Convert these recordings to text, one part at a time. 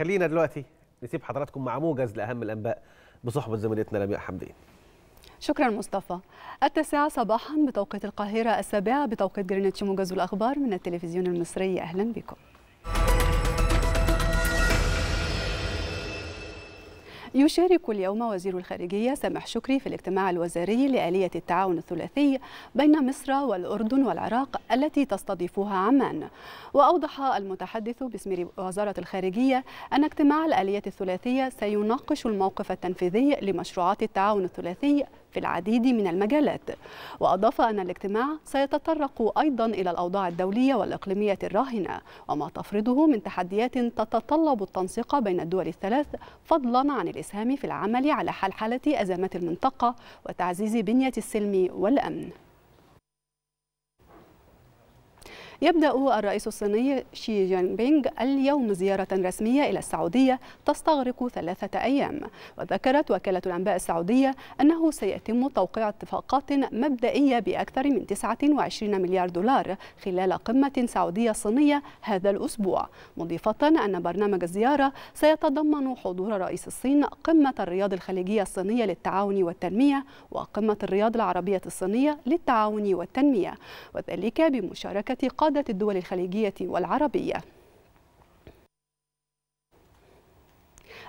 خلينا دلوقتي نسيب حضراتكم مع موجز لاهم الانباء بصحبه زميلتنا لمياء حمدين شكرا مصطفى التاسعة صباحا بتوقيت القاهرة السابعة بتوقيت جرينتش موجز الأخبار من التلفزيون المصري أهلا بكم يشارك اليوم وزير الخارجية سامح شكري في الاجتماع الوزاري لآلية التعاون الثلاثي بين مصر والأردن والعراق التي تستضيفها عمان وأوضح المتحدث باسم وزارة الخارجية أن اجتماع الآلية الثلاثية سيناقش الموقف التنفيذي لمشروعات التعاون الثلاثي في العديد من المجالات وأضاف أن الاجتماع سيتطرق أيضا إلى الأوضاع الدولية والإقليمية الراهنة وما تفرضه من تحديات تتطلب التنسيق بين الدول الثلاث فضلا عن الإسهام في العمل على حل حالة أزمات المنطقة وتعزيز بنية السلم والأمن يبدأ الرئيس الصيني شي جين بينغ اليوم زيارة رسمية إلى السعودية تستغرق ثلاثة أيام وذكرت وكالة الأنباء السعودية أنه سيتم توقيع اتفاقات مبدئية بأكثر من 29 مليار دولار خلال قمة سعودية صينية هذا الأسبوع مضيفة أن برنامج الزيارة سيتضمن حضور رئيس الصين قمة الرياض الخليجية الصينية للتعاون والتنمية وقمة الرياض العربية الصينية للتعاون والتنمية وذلك بمشاركة قادة قادة الدول الخليجية والعربية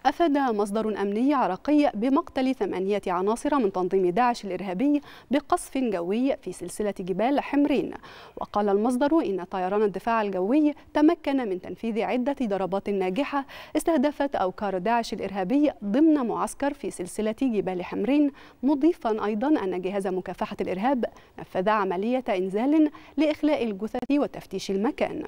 أفاد مصدر أمني عراقي بمقتل ثمانية عناصر من تنظيم داعش الإرهابي بقصف جوي في سلسلة جبال حمرين وقال المصدر إن طيران الدفاع الجوي تمكن من تنفيذ عدة ضربات ناجحة استهدفت أوكار داعش الإرهابي ضمن معسكر في سلسلة جبال حمرين مضيفا أيضا أن جهاز مكافحة الإرهاب نفذ عملية إنزال لإخلاء الجثث وتفتيش المكان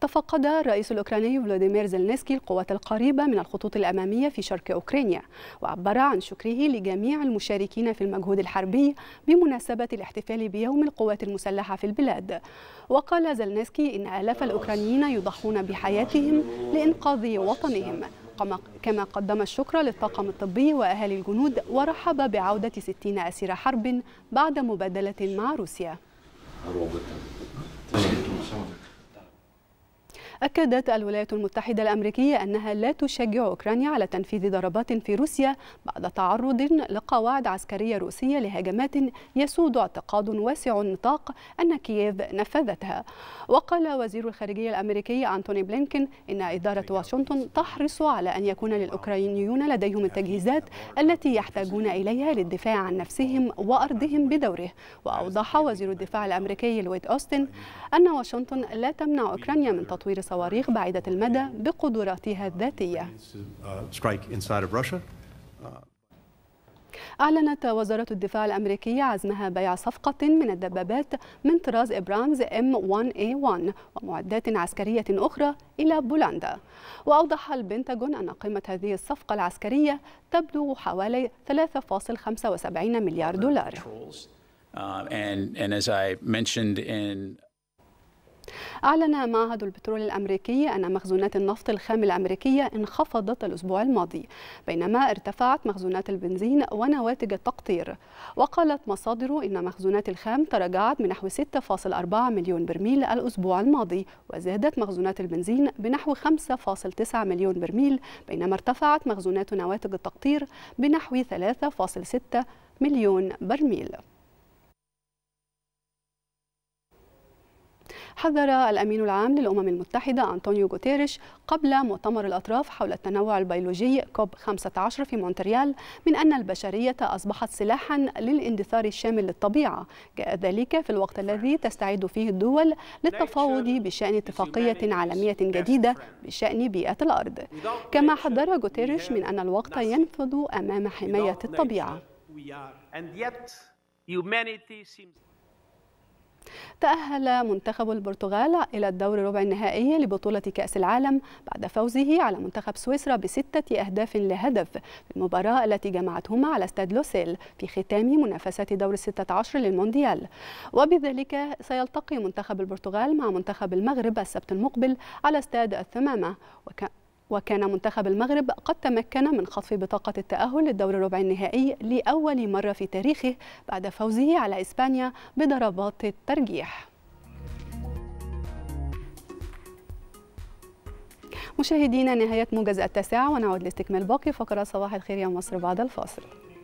تفقد الرئيس الأوكراني فلاديمير زلنسكي القوات القريبة من الخطوط الأمامية في شرق أوكرانيا وعبر عن شكره لجميع المشاركين في المجهود الحربي بمناسبة الاحتفال بيوم القوات المسلحة في البلاد وقال زلنسكي إن آلاف الأوكرانيين يضحون بحياتهم لإنقاذ وطنهم كما قدم الشكر للطاقم الطبي وأهالي الجنود ورحب بعودة 60 أسير حرب بعد مبادلة مع روسيا أكدت الولايات المتحدة الأمريكية أنها لا تشجع أوكرانيا على تنفيذ ضربات في روسيا بعد تعرض لقواعد عسكرية روسية لهجمات يسود اعتقاد واسع النطاق أن كييف نفذتها وقال وزير الخارجية الأمريكي أنتوني بلينكين إن إدارة واشنطن تحرص على أن يكون للأوكرانيون لديهم التجهيزات التي يحتاجون إليها للدفاع عن نفسهم وأرضهم بدوره وأوضح وزير الدفاع الأمريكي لويد أوستن أن واشنطن لا تمنع أوكرانيا من تطوير صواريخ بعيدة المدى بقدراتها الذاتية أعلنت وزارة الدفاع الأمريكية عزمها بيع صفقة من الدبابات من طراز إبرامز M1A1 إيه ومعدات عسكرية أخرى إلى بولندا وأوضح البنتاجون أن قيمة هذه الصفقة العسكرية تبلغ حوالي 3.75 مليار دولار. Uh, أعلن معهد البترول الأمريكي أن مخزونات النفط الخام الأمريكية انخفضت الأسبوع الماضي بينما ارتفعت مخزونات البنزين ونواتج التقطير وقالت مصادر أن مخزونات الخام تراجعت بنحو 6.4 مليون برميل الأسبوع الماضي وزادت مخزونات البنزين بنحو 5.9 مليون برميل بينما ارتفعت مخزونات نواتج التقطير بنحو 3.6 مليون برميل حذر الأمين العام للأمم المتحدة أنطونيو غوتيريش قبل مؤتمر الأطراف حول التنوع البيولوجي كوب 15 في مونتريال من أن البشرية أصبحت سلاحا للاندثار الشامل للطبيعة جاء ذلك في الوقت الذي تستعد فيه الدول للتفاوض بشأن اتفاقية عالمية جديدة بشأن بيئة الأرض كما حذر غوتيريش من أن الوقت ينفذ أمام حماية الطبيعة تأهل منتخب البرتغال إلى الدور ربع النهائي لبطولة كأس العالم بعد فوزه على منتخب سويسرا بستة أهداف لهدف في المباراة التي جمعتهما على استاد لوسيل في ختام منافسات دور الستة عشر للمونديال وبذلك سيلتقي منتخب البرتغال مع منتخب المغرب السبت المقبل على استاد الثمامة وكان منتخب المغرب قد تمكن من خطف بطاقة التأهل للدور الربع النهائي لأول مرة في تاريخه بعد فوزه على إسبانيا بضربات الترجيح مشاهدينا نهاية موجز التاسعة ونعود لاستكمال باقي فقرات صباح الخير يا مصر بعد الفاصل